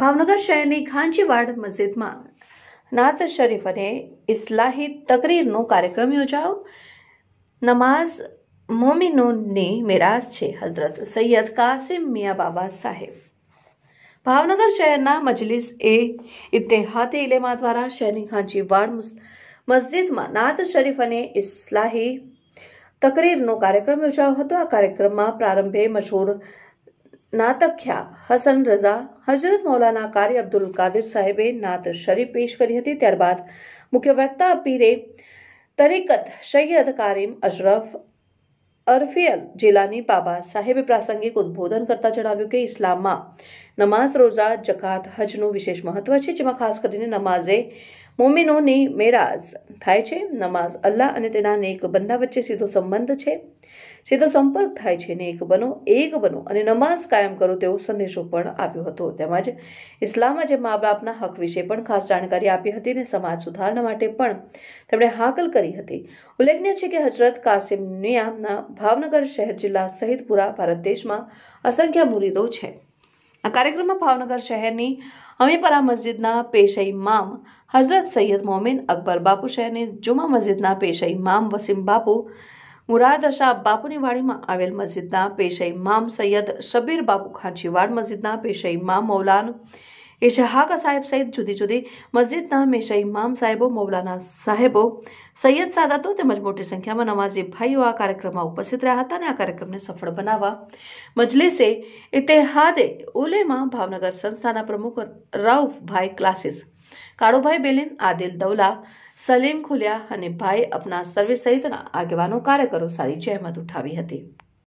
ભાવનગર શહેરની ખાંચીવાડ મસ્જિદમાં નાત શરીફ અને ઇસ્લાહી તકરીરનો કાર્યક્રમ યોજાયો નમાઝ મોમિનોની મિરાજ છે હઝરત સૈયદ કાસિમ મિયા બાબા સાહેબ ભાવનગર શહેરના મજલિસ એ ઇત્તેહાદ ઇલેમા દ્વારા શહેરની ખાંચીવાડ મસ્જિદમાં નાત શરીફ અને ઇસ્લાહી તકરીરનો કાર્યક્રમ યોજાયો હતો આ કાર્યક્રમમાં પ્રારંભે મશહૂર નાતખ્યા હસન રઝા હજરત મૌલાના કારી અબ્દુલ કાદિર સાહેબે નાત શરીફ પેશ કરી હતી ત્યારબાદ મુખ્ય વક્તા પીરે તરીકત સૈયદ કારીમ અશરફ અરફિયલ જિલ્લાની બાબા સાહેબે પ્રાસંગિક ઉદ્બોધન કરતા જણાવ્યું કે ઇસ્લામમાં નમાઝ રોઝા જકાત હજનું વિશેષ મહત્વ છે જેમાં ખાસ કરીને નમાઝે મોમિનોની મેરાઝ થાય છે નમાઝ અલ્લાહ અને તેના નેક બંધા વચ્ચે સીધો સંબંધ છે સીધો સંપર્ક થાય છે નેક બનો એક બનો અને નમાઝ કાયમ કરો તેવો સંદેશો પણ આપ્યો હતો તેમજ ઇસ્લામમાં જે મા બાપના હક વિશે પણ ખાસ જાણકારી આપી હતી અને સમાજ સુધારણા માટે પણ તેમણે હાકલ કરી હતી ઉલ્લેખનીય છે કે હજરત કાસિમ નિયામના ભાવનગર શહેર જિલ્લા સહિત પૂરા ભારત દેશમાં અસંખ્ય મુરીદો છે આ કાર્યક્રમમાં ભાવનગર શહેરની હમીપરા મસ્જિદના પેશા ઇમામ હઝરત સૈયદ મોમિન અકબર બાપુ શહેરની જુમા મસ્જિદના પેશા ઇમામ વસીમ બાપુ મુરાદ અશા બાપુની વાડીમાં આવેલ મસ્જિદના પેશા ઇમામ સૈયદ શબીર બાપુ ખાંચીવાડ મસ્જિદના પેશા ઇમામ મૌલાન ઇશહાક સાહેબ સહિત જુદી જુદી મસ્જિદના હંમેશા ઇમામ સાહેબો મૌલાના સાહેબો સૈયદ સાદાતો તેમજ મોટી સંખ્યામાં નમાઝી ભાઈઓ આ કાર્યક્રમમાં ઉપસ્થિત રહ્યા હતા અને આ કાર્યક્રમને સફળ બનાવવા મજલિસે ઇતિહાદે ઉલેમા ભાવનગર સંસ્થાના પ્રમુખ રાઉફભાઈ ક્લાસીસ કાળુભાઈ બેલિન આદિલ દૌલા સલીમ ખુલ્યા અને ભાઈ અપના સર્વે સહિતના આગેવાનો કાર્યકરો સારી જહેમત ઉઠાવી હતી